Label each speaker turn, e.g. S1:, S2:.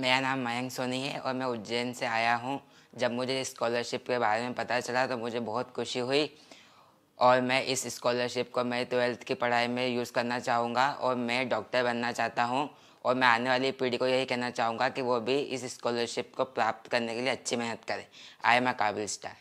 S1: मेरा नाम मयंक सोनी है और मैं उज्जैन से आया हूँ जब मुझे स्कॉलरशिप के बारे में पता चला तो मुझे बहुत खुशी हुई और मैं इस स्कॉलरशिप को मैं ट्वेल्थ की पढ़ाई में यूज़ करना चाहूँगा और मैं डॉक्टर बनना चाहता हूँ और मैं आने वाली पीढ़ी को यही कहना चाहूँगा कि वो भी इस स्कॉलरशिप को प्राप्त करने के लिए अच्छी मेहनत करें आई एम अ काबिल स्टार